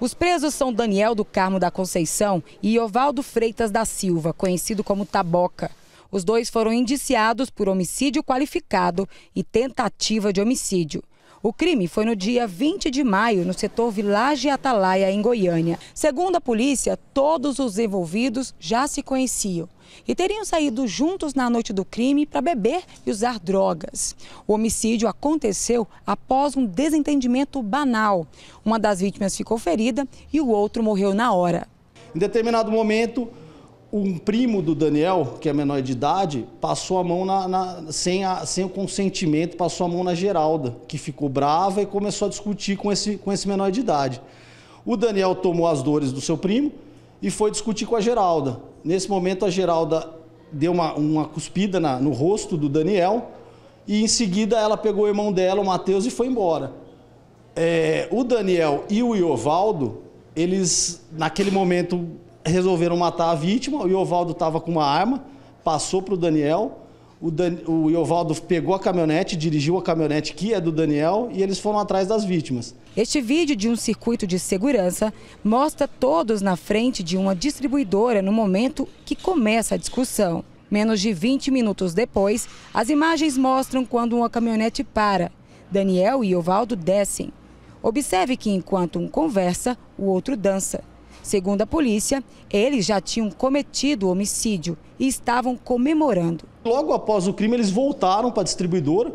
Os presos são Daniel do Carmo da Conceição e Ovaldo Freitas da Silva, conhecido como Taboca. Os dois foram indiciados por homicídio qualificado e tentativa de homicídio. O crime foi no dia 20 de maio, no setor Village Atalaia, em Goiânia. Segundo a polícia, todos os envolvidos já se conheciam e teriam saído juntos na noite do crime para beber e usar drogas. O homicídio aconteceu após um desentendimento banal. Uma das vítimas ficou ferida e o outro morreu na hora. Em determinado momento, um primo do Daniel, que é menor de idade, passou a mão na, na, sem, a, sem o consentimento, passou a mão na Geralda, que ficou brava e começou a discutir com esse, com esse menor de idade. O Daniel tomou as dores do seu primo e foi discutir com a Geralda. Nesse momento, a Geralda deu uma, uma cuspida na, no rosto do Daniel e, em seguida, ela pegou o irmão dela, o Matheus, e foi embora. É, o Daniel e o Iovaldo, eles, naquele momento, resolveram matar a vítima, o Iovaldo estava com uma arma, passou para o Daniel, o, Iovaldo pegou a caminhonete, dirigiu a caminhonete que é do Daniel e eles foram atrás das vítimas. Este vídeo de um circuito de segurança mostra todos na frente de uma distribuidora no momento que começa a discussão. Menos de 20 minutos depois, as imagens mostram quando uma caminhonete para. Daniel e Iovaldo descem. Observe que enquanto um conversa, o outro dança. Segundo a polícia, eles já tinham cometido o homicídio e estavam comemorando. Logo após o crime, eles voltaram para a distribuidora,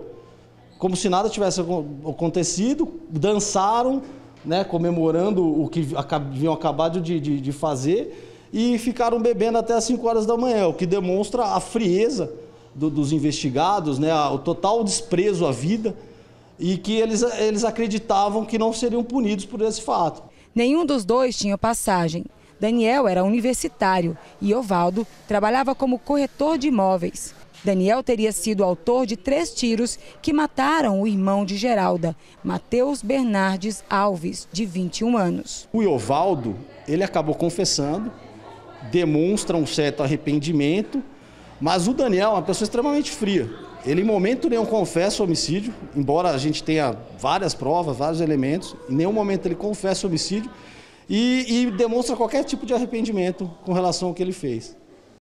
como se nada tivesse acontecido, dançaram, né, comemorando o que haviam acabado de, de, de fazer e ficaram bebendo até as 5 horas da manhã, o que demonstra a frieza do, dos investigados, né, o total desprezo à vida e que eles, eles acreditavam que não seriam punidos por esse fato. Nenhum dos dois tinha passagem. Daniel era universitário e Ovaldo trabalhava como corretor de imóveis. Daniel teria sido autor de três tiros que mataram o irmão de Geralda, Matheus Bernardes Alves, de 21 anos. O Ovaldo, ele acabou confessando, demonstra um certo arrependimento, mas o Daniel é uma pessoa extremamente fria. Ele, em momento nenhum, confessa o homicídio, embora a gente tenha várias provas, vários elementos, em nenhum momento ele confessa o homicídio e, e demonstra qualquer tipo de arrependimento com relação ao que ele fez.